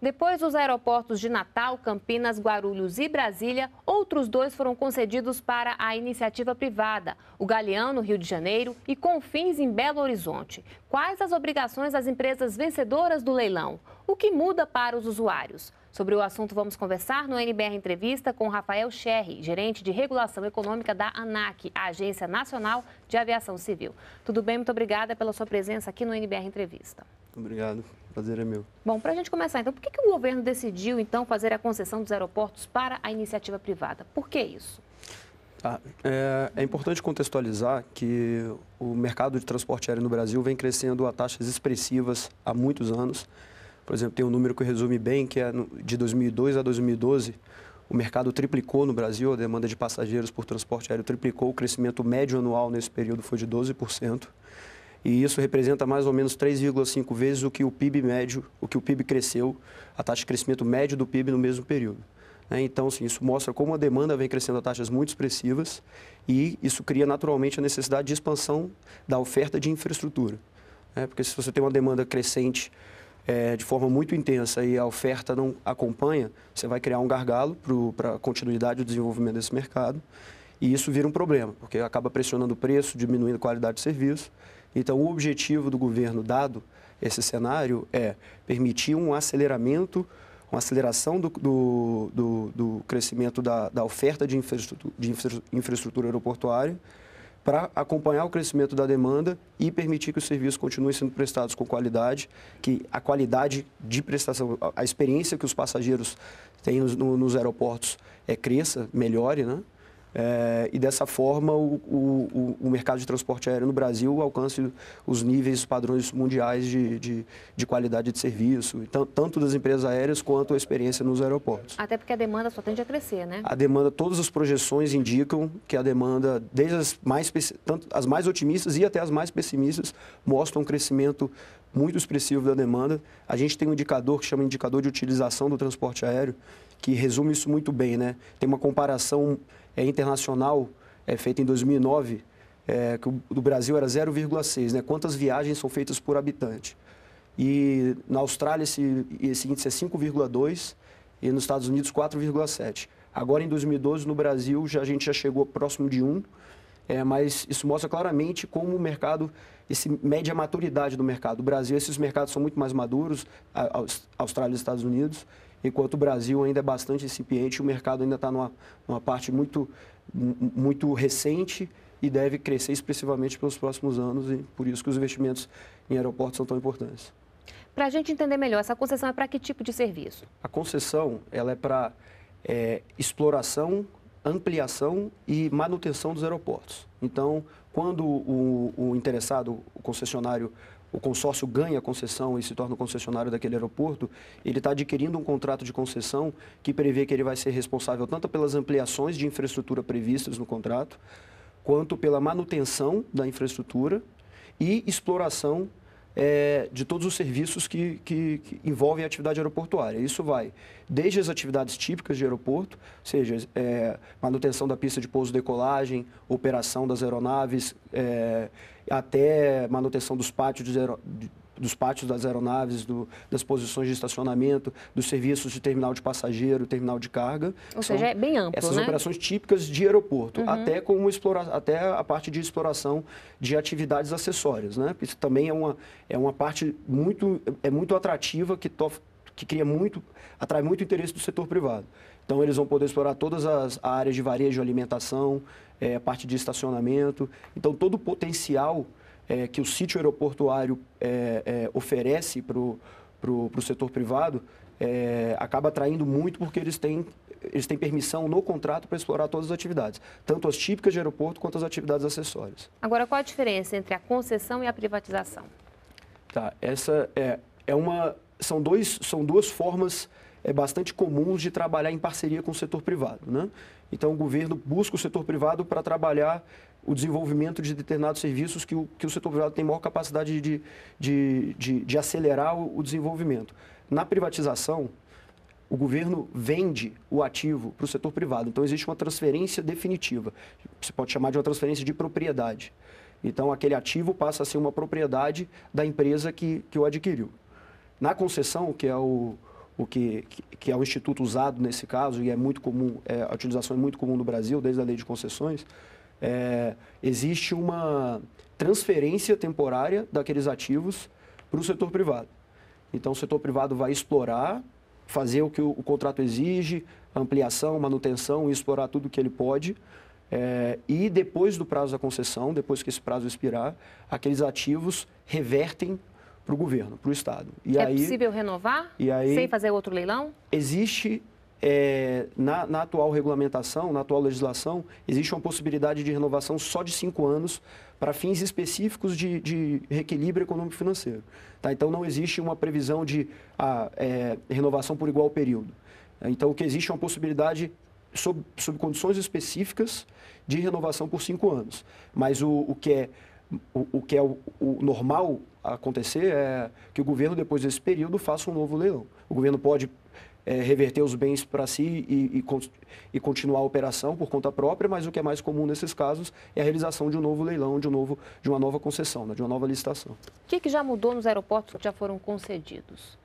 Depois dos aeroportos de Natal, Campinas, Guarulhos e Brasília, outros dois foram concedidos para a iniciativa privada, o Galeão, no Rio de Janeiro, e Confins, em Belo Horizonte. Quais as obrigações das empresas vencedoras do leilão? O que muda para os usuários? Sobre o assunto, vamos conversar no NBR Entrevista com Rafael Sherry, gerente de regulação econômica da ANAC, a Agência Nacional de Aviação Civil. Tudo bem? Muito obrigada pela sua presença aqui no NBR Entrevista. Obrigado prazer é meu. Bom, para a gente começar então, por que, que o governo decidiu então fazer a concessão dos aeroportos para a iniciativa privada? Por que isso? Ah, é, é, importante contextualizar que o mercado de transporte aéreo no Brasil vem crescendo a taxas expressivas há muitos anos. Por exemplo, tem um número que resume bem, que é de 2002 a 2012, o mercado triplicou no Brasil, a demanda de passageiros por transporte aéreo triplicou, o crescimento médio anual nesse período foi de 12% e isso representa mais ou menos 3,5 vezes o que o PIB médio, o que o PIB cresceu, a taxa de crescimento médio do PIB no mesmo período. Né? Então, assim, isso mostra como a demanda vem crescendo a taxas muito expressivas e isso cria naturalmente a necessidade de expansão da oferta de infraestrutura. Né? Porque se você tem uma demanda crescente eh, de forma muito intensa e a oferta não acompanha, você vai criar um gargalo para a continuidade do desenvolvimento desse mercado e isso vira um problema, porque acaba pressionando o preço, diminuindo a qualidade de serviço então, o objetivo do governo, dado esse cenário, é permitir um aceleramento, uma aceleração do, do, do, do crescimento da, da oferta de infraestrutura, de infraestrutura aeroportuária para acompanhar o crescimento da demanda e permitir que os serviços continuem sendo prestados com qualidade, que a qualidade de prestação, a experiência que os passageiros têm nos, nos aeroportos é, cresça, melhore, né? É, e dessa forma, o, o, o, mercado de transporte aéreo no Brasil alcance os níveis, os padrões mundiais de, de, de qualidade de serviço, tanto das empresas aéreas quanto a experiência nos aeroportos. Até porque a demanda só tende a crescer, né? A demanda, todas as projeções indicam que a demanda, desde as mais, tanto as mais otimistas e até as mais pessimistas, mostram um crescimento muito expressivo da demanda. A gente tem um indicador que chama indicador de utilização do transporte aéreo, que resume isso muito bem, né? Tem uma comparação é, internacional é, feita em 2009, é, que o do Brasil era 0,6, né? Quantas viagens são feitas por habitante? E na Austrália esse, esse índice é 5,2 e nos Estados Unidos 4,7. Agora em 2012 no Brasil já a gente já chegou próximo de 1, é, mas isso mostra claramente como o mercado, esse mede a maturidade do mercado. O Brasil, esses mercados são muito mais maduros, a, a Austrália e Estados Unidos, enquanto o Brasil ainda é bastante incipiente, o mercado ainda está numa, numa parte muito, muito recente e deve crescer expressivamente pelos próximos anos e por isso que os investimentos em aeroportos são tão importantes. Para a gente entender melhor, essa concessão é para que tipo de serviço? A concessão ela é para é, exploração, ampliação e manutenção dos aeroportos. Então, quando o, o interessado, o concessionário o consórcio ganha a concessão e se torna o concessionário daquele aeroporto, ele está adquirindo um contrato de concessão que prevê que ele vai ser responsável tanto pelas ampliações de infraestrutura previstas no contrato, quanto pela manutenção da infraestrutura e exploração é, de todos os serviços que, que, que, envolvem a atividade aeroportuária. Isso vai desde as atividades típicas de aeroporto, ou seja, é, manutenção da pista de pouso e decolagem, operação das aeronaves, é, até manutenção dos pátios de, aer dos pátios das aeronaves, do, das posições de estacionamento, dos serviços de terminal de passageiro, terminal de carga. Ou seja, é bem amplo, Essas né? operações típicas de aeroporto, uhum. até, com uma explora, até a parte de exploração de atividades acessórias, né? Isso também é uma, é uma parte muito, é muito atrativa que, to, que cria muito, atrai muito interesse do setor privado. Então, eles vão poder explorar todas as áreas de varejo, alimentação, é, parte de estacionamento. Então, todo o potencial é, que o sítio aeroportuário é, é oferece para o setor privado é, acaba atraindo muito porque eles têm, eles têm permissão no contrato para explorar todas as atividades, tanto as típicas de aeroporto quanto as atividades acessórias. Agora, qual a diferença entre a concessão e a privatização? Tá, essa é, é uma, são, dois, são duas formas é bastante comuns de trabalhar em parceria com o setor privado. Né? Então, o governo busca o setor privado para trabalhar o desenvolvimento de determinados serviços que o, que o setor privado tem maior capacidade de, de, de, de acelerar o, o desenvolvimento. Na privatização, o governo vende o ativo para o setor privado. Então, existe uma transferência definitiva. Se pode chamar de uma transferência de propriedade. Então, aquele ativo passa a ser uma propriedade da empresa que, que o adquiriu. Na concessão, que é o, o que, que, é o instituto usado nesse caso, e é muito comum, é, a utilização é muito comum no Brasil, desde a lei de concessões, é, existe uma transferência temporária daqueles ativos para o setor privado. Então, o setor privado vai explorar, fazer o que o, o contrato exige, ampliação, manutenção, explorar tudo o que ele pode. É, e depois do prazo da concessão, depois que esse prazo expirar, aqueles ativos revertem para o governo, para o Estado. E é aí, possível renovar e aí, sem fazer outro leilão? Existe, é, na, na, atual regulamentação, na atual legislação, existe uma possibilidade de renovação só de cinco anos para fins específicos de, de reequilíbrio econômico-financeiro. Tá? Então, não existe uma previsão de ah, é, renovação por igual período. Então, o que existe é uma possibilidade sob, sob condições específicas de renovação por cinco anos. Mas o, o que é o, o que é o, o normal acontecer é que o governo, depois desse período, faça um novo leilão. O governo pode é, reverter os bens para si e, e, e, continuar a operação por conta própria, mas o que é mais comum nesses casos é a realização de um novo leilão, de, um novo, de uma nova concessão, né, de uma nova licitação. O que, que já mudou nos aeroportos que já foram concedidos?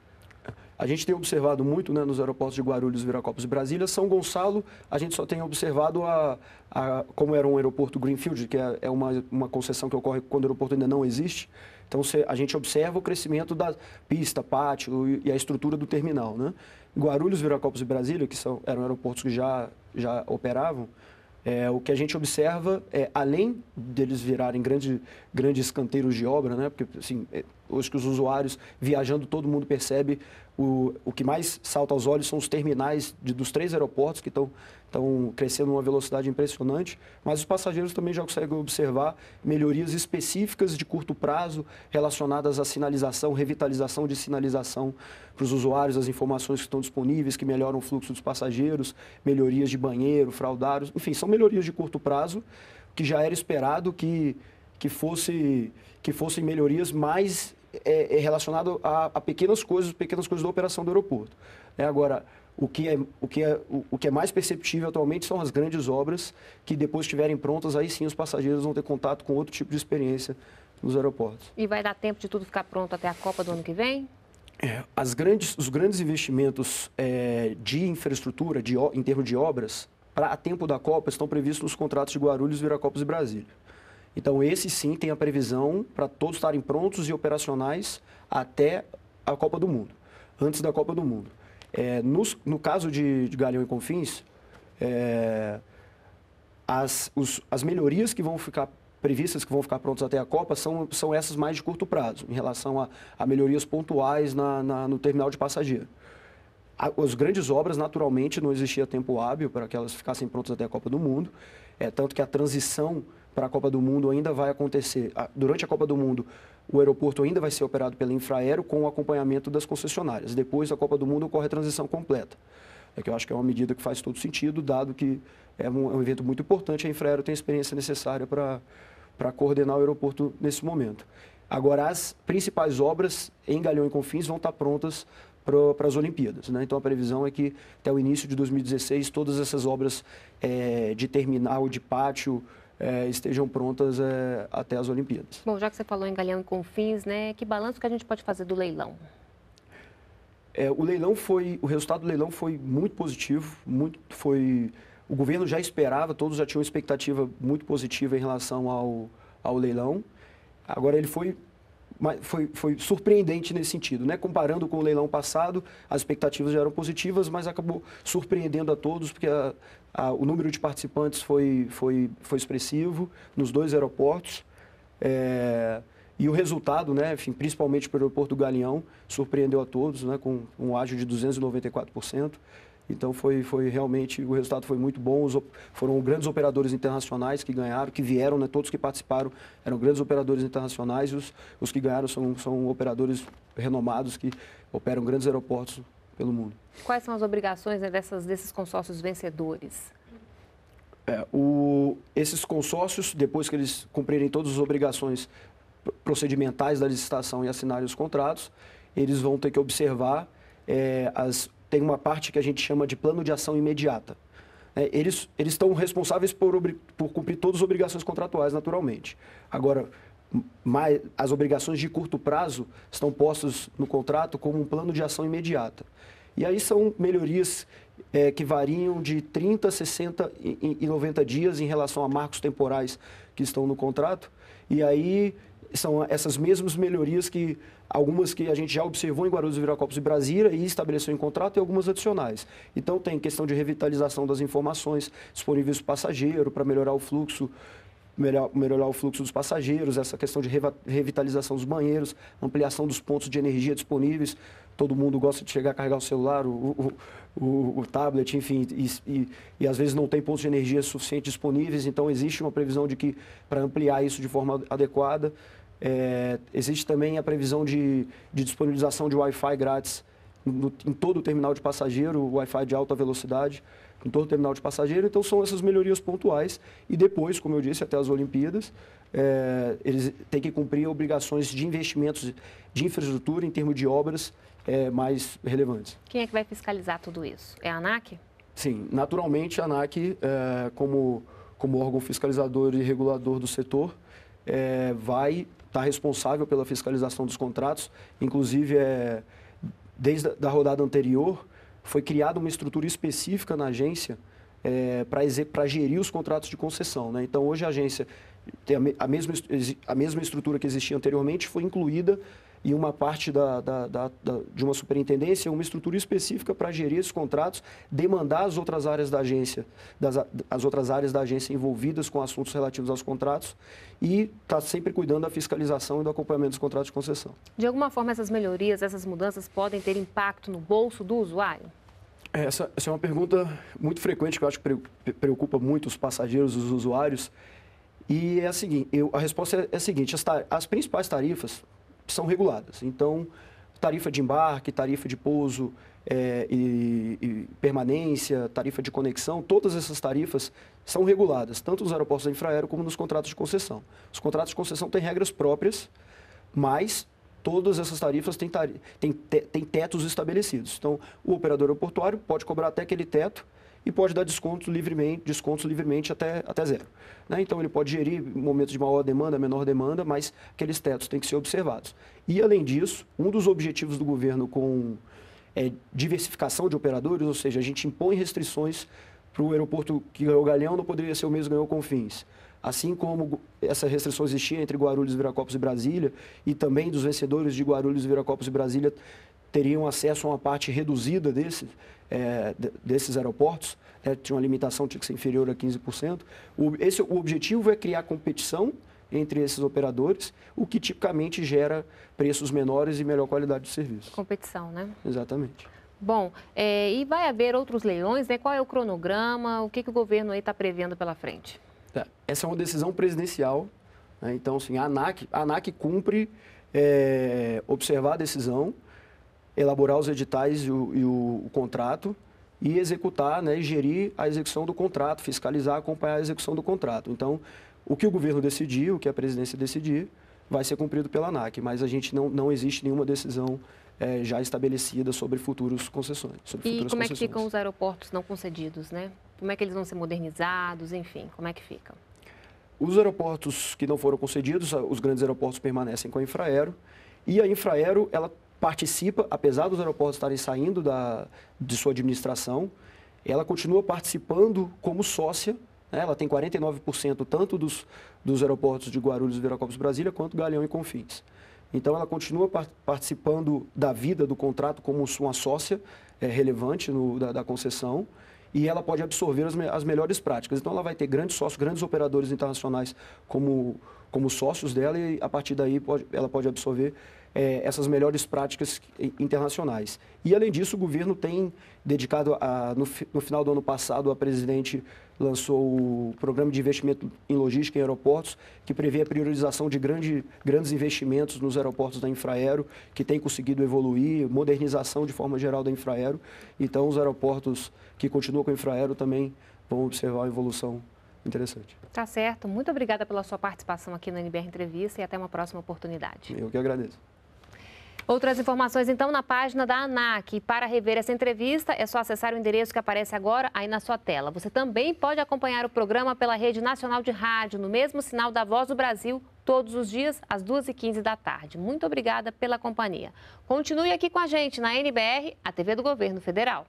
A gente tem observado muito né, nos aeroportos de Guarulhos, Viracopos e Brasília. São Gonçalo, a gente só tem observado a, a como era um aeroporto Greenfield, que é, é, uma, uma concessão que ocorre quando o aeroporto ainda não existe. Então, a gente observa o crescimento da pista, pátio e, e a estrutura do terminal. Né? Guarulhos, Viracopos e Brasília, que são, eram aeroportos que já, já operavam, é, o que a gente observa é, além deles virarem grande, grandes canteiros de obra, né? porque assim, é, hoje que os usuários viajando, todo mundo percebe. O, o que mais salta aos olhos são os terminais de, dos três aeroportos que estão estão crescendo uma velocidade impressionante, mas os passageiros também já conseguem observar melhorias específicas de curto prazo relacionadas à sinalização, revitalização de sinalização para os usuários, as informações que estão disponíveis, que melhoram o fluxo dos passageiros, melhorias de banheiro, fraudários, enfim, são melhorias de curto prazo que já era esperado que, que, fosse, que fossem melhorias mais é, é relacionado a, a, pequenas coisas, pequenas coisas da operação do aeroporto. É, agora, o que, é, o, que é, o, o, que é mais perceptível atualmente são as grandes obras que depois estiverem prontas, aí sim os passageiros vão ter contato com outro tipo de experiência nos aeroportos. E vai dar tempo de tudo ficar pronto até a Copa do ano que vem? É, as grandes, os grandes investimentos é, de infraestrutura, de, em termos de obras, para a tempo da Copa, estão previstos nos contratos de Guarulhos, Viracopos e Brasília. Então, esse sim tem a previsão para todos estarem prontos e operacionais até a Copa do Mundo, antes da Copa do Mundo. É, no caso de, de Galeão e Confins, é, as, os, as melhorias que vão ficar previstas, que vão ficar prontas até a Copa, são, são essas mais de curto prazo, em relação a, a melhorias pontuais na, na, no terminal de passageiro. as grandes obras, naturalmente, não existia tempo hábil para que elas ficassem prontas até a Copa do Mundo, é, tanto que a transição para a Copa do Mundo ainda vai acontecer. Durante a Copa do Mundo, o aeroporto ainda vai ser operado pela Infraero com o acompanhamento das concessionárias. Depois da Copa do Mundo ocorre a transição completa. É que eu acho que é uma medida que faz todo sentido, dado que é um, é um evento muito importante, a Infraero tem a experiência necessária para coordenar o aeroporto nesse momento. Agora, as principais obras em Galhão e Confins vão estar prontas para as Olimpíadas. Né? Então, a previsão é que até o início de 2016, todas essas obras é, de terminal, de pátio, é, estejam prontas é, até as Olimpíadas. Bom, já que você falou em Galeão Confins, né, que balanço que a gente pode fazer do leilão? É, o leilão foi, o resultado do leilão foi muito positivo, muito foi, o governo já esperava, todos já tinham expectativa muito positiva em relação ao, ao leilão. Agora ele foi mas foi, foi surpreendente nesse sentido. Né? Comparando com o leilão passado, as expectativas já eram positivas, mas acabou surpreendendo a todos, porque a, a, o número de participantes foi, foi, foi expressivo nos dois aeroportos. É, e o resultado, né, enfim, principalmente para o aeroporto do Galeão, surpreendeu a todos, né, com um ágio de 294%. Então foi, foi realmente, o resultado foi muito bom. Os, foram grandes operadores internacionais que ganharam, que vieram, né? todos que participaram eram grandes operadores internacionais e os, os que ganharam são, são operadores renomados que operam grandes aeroportos pelo mundo. Quais são as obrigações né, dessas, desses consórcios vencedores? É, o, esses consórcios, depois que eles cumprirem todas as obrigações procedimentais da licitação e assinarem os contratos, eles vão ter que observar é, as tem uma parte que a gente chama de plano de ação imediata. É, eles, eles estão responsáveis por, por cumprir todas as obrigações contratuais, naturalmente. Agora, mais, as obrigações de curto prazo estão postas no contrato como um plano de ação imediata. E aí são melhorias é, que variam de 30, 60 e, e 90 dias em relação a marcos temporais que estão no contrato. E aí são essas mesmas melhorias que algumas que a gente já observou em Guarulhos, Viracopos e Brasília e estabeleceu em contrato e algumas adicionais. Então tem questão de revitalização das informações disponíveis para o passageiro para melhorar o fluxo melhor, melhorar o fluxo dos passageiros, essa questão de revitalização dos banheiros, ampliação dos pontos de energia disponíveis. Todo mundo gosta de chegar a carregar o celular, o, o, o, o tablet, enfim, e, e, e, às vezes não tem pontos de energia suficientes disponíveis, então existe uma previsão de que para ampliar isso de forma adequada. É, existe também a previsão de, de disponibilização de Wi-Fi grátis no, em todo o terminal de passageiro, Wi-Fi de alta velocidade em todo o terminal de passageiro. Então, são essas melhorias pontuais. E depois, como eu disse, até as Olimpíadas, é, eles têm que cumprir obrigações de investimentos de infraestrutura em termos de obras é, mais relevantes. Quem é que vai fiscalizar tudo isso? É a ANAC? Sim, naturalmente a ANAC, é, como, como órgão fiscalizador e regulador do setor, é, vai está responsável pela fiscalização dos contratos. Inclusive, é, desde a da rodada anterior, foi criada uma estrutura específica na agência é, para gerir os contratos de concessão. Né? Então, hoje a agência tem a, mesma, a mesma estrutura que existia anteriormente foi incluída em uma parte da, da, da, da de uma superintendência, uma estrutura específica para gerir esses contratos, demandar as outras áreas da agência, das, as outras áreas da agência envolvidas com assuntos relativos aos contratos e estar tá sempre cuidando da fiscalização e do acompanhamento dos contratos de concessão. De alguma forma, essas melhorias, essas mudanças podem ter impacto no bolso do usuário? É, essa, essa é uma pergunta muito frequente que eu acho que preocupa muito os passageiros, os usuários e é a seguinte, eu, a resposta é a seguinte, as, tar, as principais tarifas são reguladas. Então, tarifa de embarque, tarifa de pouso é, e, e, permanência, tarifa de conexão, todas essas tarifas são reguladas, tanto nos aeroportos da infraero como nos contratos de concessão. Os contratos de concessão têm regras próprias, mas todas essas tarifas têm, têm, te, têm tetos estabelecidos. Então, o operador aeroportuário pode cobrar até aquele teto, e pode dar descontos livremente, descontos livremente até, até zero. Né? Então, ele pode gerir momentos de maior demanda, menor demanda, mas aqueles tetos têm que ser observados. E, além disso, um dos objetivos do governo com é, diversificação de operadores, ou seja, a gente impõe restrições para o aeroporto que ganhou Galeão, não poderia ser o mesmo que ganhou Confins. Assim como essa restrição existia entre Guarulhos, Viracopos e Brasília, e também dos vencedores de Guarulhos, Viracopos e Brasília teriam acesso a uma parte reduzida desse, é, desses aeroportos, né? tinha uma limitação, tinha que ser inferior a 15%. O, esse, o objetivo é criar competição entre esses operadores, o que tipicamente gera preços menores e melhor qualidade de serviço. Competição, né? Exatamente. Bom, é, e vai haver outros leilões, né? Qual é o cronograma? O que, que o governo aí está prevendo pela frente? É, essa é uma decisão presidencial. Né? Então, assim, a ANAC, a ANAC cumpre é, observar a decisão elaborar os editais e o, e o, o contrato e executar né, gerir a execução do contrato, fiscalizar, acompanhar a execução do contrato. Então, o que o governo decidir, o que a presidência decidir, vai ser cumprido pela ANAC, mas a gente não, não existe nenhuma decisão é, já estabelecida sobre futuros concessões. Sobre e como concessões. é que ficam os aeroportos não concedidos, né? Como é que eles vão ser modernizados, enfim, como é que ficam? Os aeroportos que não foram concedidos, os grandes aeroportos permanecem com a Infraero, e a Infraero, ela participa, apesar dos aeroportos estarem saindo da, de sua administração, ela continua participando como sócia. Né? Ela tem 49% tanto dos, dos aeroportos de Guarulhos e Viracopos Brasília, quanto Galeão e Confins. Então, ela continua par participando da vida do contrato como uma sócia é, relevante no, da, da, concessão e ela pode absorver as, me as melhores práticas. Então, ela vai ter grandes sócios, grandes operadores internacionais como, como sócios dela e, a partir daí, pode, ela pode absorver é, essas melhores práticas internacionais. E, além disso, o governo tem dedicado, a, no, no final do ano passado, a presidente lançou o Programa de Investimento em Logística em Aeroportos, que prevê a priorização de grande, grandes investimentos nos aeroportos da Infraero, que tem conseguido evoluir, modernização de forma geral da Infraero. Então, os aeroportos que continuam com a Infraero também vão observar a evolução interessante. Tá certo. Muito obrigada pela sua participação aqui na NBR Entrevista e até uma próxima oportunidade. Eu que agradeço. Outras informações, então, na página da ANAC. Para rever essa entrevista, é só acessar o endereço que aparece agora aí na sua tela. Você também pode acompanhar o programa pela Rede Nacional de Rádio, no mesmo sinal da Voz do Brasil, todos os dias, às 2h15 da tarde. Muito obrigada pela companhia. Continue aqui com a gente na NBR, a TV do Governo Federal.